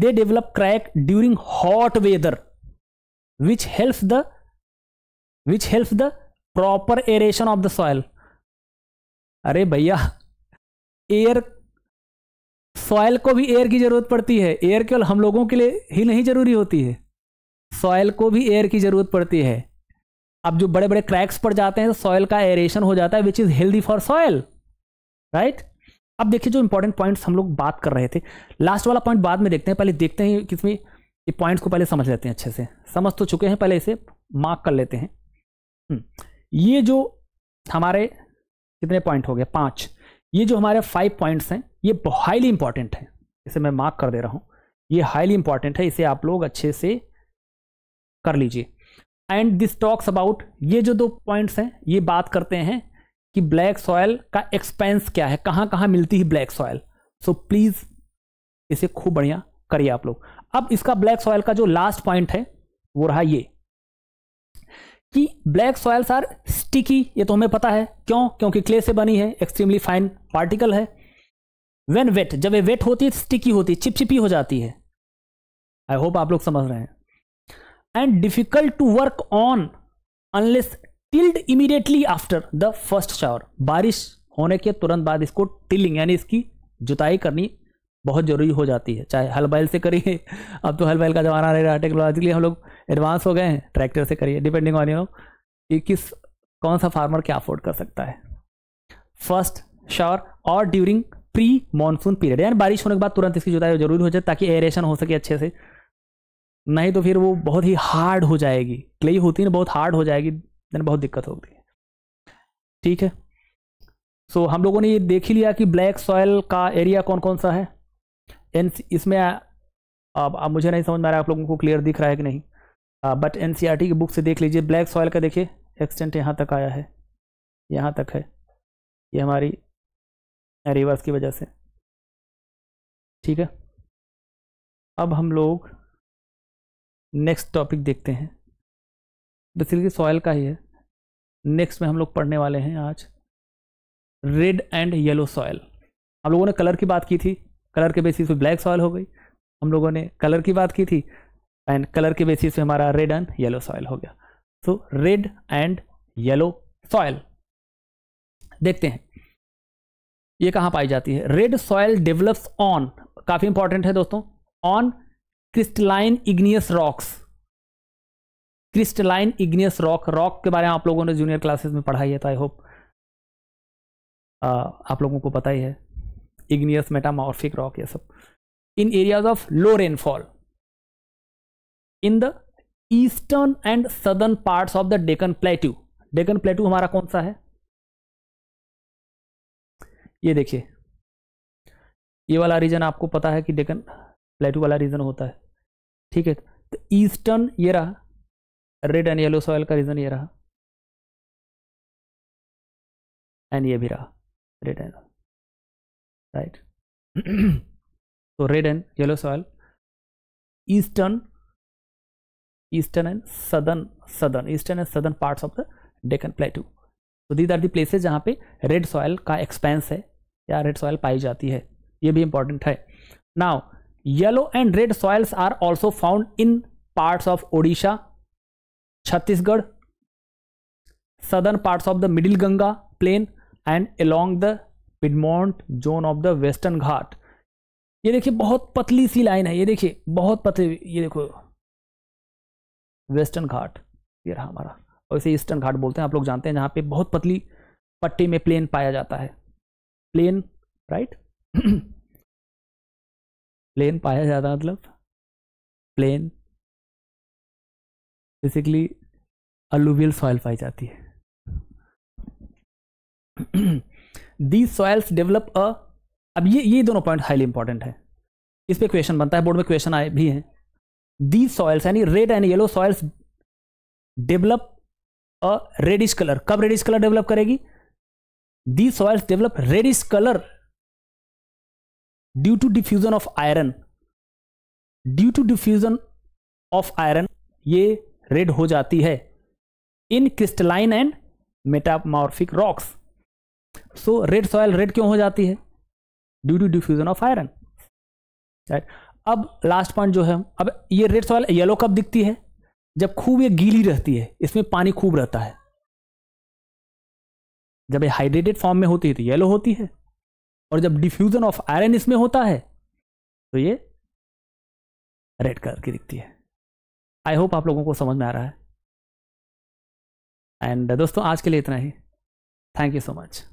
they develop crack during hot weather which helps the which help the proper aeration of the soil अरे भैया एयर सॉयल को भी एयर की ज़रूरत पड़ती है एयर केवल हम लोगों के लिए ही नहीं ज़रूरी होती है सॉयल को भी एयर की ज़रूरत पड़ती है अब जो बड़े बड़े क्रैक्स पड़ जाते हैं तो सॉयल का एरेशन हो जाता है which is healthy for soil right अब देखिए जो इंपॉर्टेंट पॉइंट्स हम लोग बात कर रहे थे लास्ट वाला पॉइंट बाद में देखते हैं पहले देखते हैं किसमें पॉइंट्स को पहले समझ लेते हैं अच्छे से समझ तो चुके हैं पहले इसे मार्क कर लेते हैं हम्म। ये जो हमारे कितने पॉइंट हो गए पांच ये जो हमारे फाइव पॉइंट्स हैं ये हाईली इंपॉर्टेंट है इसे मैं मार्क कर दे रहा हूं ये हाईली इंपॉर्टेंट है इसे आप लोग अच्छे से कर लीजिए एंड दिस टॉक्स अबाउट ये जो दो पॉइंट्स हैं ये बात करते हैं कि ब्लैक सॉयल का एक्सपेंस क्या है कहां कहाँ मिलती है ब्लैक सॉयल सो प्लीज़ इसे खूब बढ़िया करिए आप लोग अब इसका ब्लैक सॉयल का जो लास्ट पॉइंट है वो रहा ये कि ब्लैक सॉयल्स आर स्टिकी ये तो हमें पता है क्यों क्योंकि क्ले से बनी है एक्सट्रीमली फाइन पार्टिकल है वेन वेट जब ये वेट होती है स्टिकी होती है चिपचिपी हो जाती है आई होप आप लोग समझ रहे हैं and difficult to work on unless tilled immediately after the first shower बारिश होने के तुरंत बाद इसको टिलिंग यानी इसकी जुताई करनी बहुत जरूरी हो जाती है चाहे हल बैल से करिए [laughs] अब तो हल बैल का ज़माना रहेगा टेक्नोलॉजिकली हम लोग एडवांस हो गए हैं ट्रैक्टर से करिए डिपेंडिंग ऑन यू नो कि किस कौन सा फार्मर क्या अफोर्ड कर सकता है फर्स्ट शॉर और ड्यूरिंग प्री मॉनसून पीरियड यानी बारिश होने के बाद तुरंत इसकी जुताई जरूरी हो जाए ताकि एरेशन हो सके अच्छे से नहीं तो फिर वो बहुत ही हार्ड हो जाएगी क्ले होती है ना बहुत हार्ड हो जाएगी देन बहुत दिक्कत होती है ठीक है सो so, हम लोगों ने ये देख ही लिया कि ब्लैक सॉयल का एरिया कौन कौन सा है एन इसमें अब मुझे नहीं समझ में आ रहा आप लोगों को क्लियर दिख रहा है कि नहीं बट हाँ, एन e की बुक से देख लीजिए ब्लैक सॉयल का देखिए एक्सटेंट यहाँ तक आया है यहाँ तक है ये हमारी रिवर्स की वजह से ठीक है अब हम लोग नेक्स्ट टॉपिक देखते हैं बेसिकली सॉयल का ही है नेक्स्ट में हम लोग पढ़ने वाले हैं आज रेड एंड येलो सॉयल हम लोगों ने कलर की बात की थी कलर के बेसिस पे ब्लैक सॉयल हो गई हम लोगों ने कलर की बात की थी एंड कलर के बेसिस पे हमारा रेड एंड येलो सॉयल हो गया so red and yellow soil देखते हैं ये कहाँ पाई जाती है रेड सॉयल डेवलप्स ऑन काफ़ी इंपॉर्टेंट है दोस्तों on crystalline igneous rocks crystalline igneous rock rock के बारे में आप लोगों ने जूनियर क्लासेस में पढ़ाई है तो आई होप uh, आप लोगों को पता ही है इग्नियस मेटामॉर्फिक रॉक ये सब in areas of low rainfall in the eastern and southern parts of the Deccan plateau Deccan plateau हमारा कौन सा है ये देखिए ये वाला रीजन आपको पता है कि डेकन प्लेट्यू वाला रीजन होता है ठीक है तो ईस्टर्न ये रहा रेड एंड येलो सॉयल का रीजन ये रहा एंड ये भी रहा रेड एंड राइट तो red and yellow soil eastern eastern and southern southern eastern and southern parts of the Deccan plateau. तो दीज आर दी प्लेसेज जहाँ पे रेड सॉयल का एक्सपेंस है या रेड सॉयल पाई जाती है ये भी इंपॉर्टेंट है now yellow and red soils are also found in parts of Odisha Chhattisgarh southern parts of the middle Ganga plain and along the piedmont zone of the western Ghat ये देखिए बहुत पतली सी लाइन है ये देखिए बहुत पतली ये देखो वेस्टर्न घाट ये रहा हमारा और इसे ईस्टर्न घाट बोलते हैं आप लोग जानते हैं जहाँ पे बहुत पतली पट्टी में प्लेन पाया जाता है प्लेन राइट [clears throat] प्लेन पाया जाता है मतलब प्लेन बेसिकली अलूवियल सॉइल पाई जाती है दी सॉइल्स डेवलप अ अब ये ये दोनों पॉइंट हाईली इंपॉर्टेंट है इस पर क्वेश्चन बनता है बोर्ड में क्वेश्चन आए भी हैं दीज सॉयल्स यानी red and yellow soils develop a reddish colour कब रेडिश कलर डेवलप करेगी the soils develop reddish colour due to diffusion of iron due to diffusion of iron ये रेड हो जाती है in crystalline and metamorphic rocks so red soil red क्यों हो जाती है due to diffusion of iron right अब लास्ट पॉइंट जो है अब ये रेड सॉइल येलो कब दिखती है जब खूब ये गीली रहती है इसमें पानी खूब रहता है जब ये हाइड्रेटेड फॉर्म में होती है तो येलो होती है और जब डिफ्यूजन ऑफ आयरन इसमें होता है तो ये रेड कलर की दिखती है आई होप आप लोगों को समझ में आ रहा है एंड दोस्तों आज के लिए इतना ही थैंक यू सो मच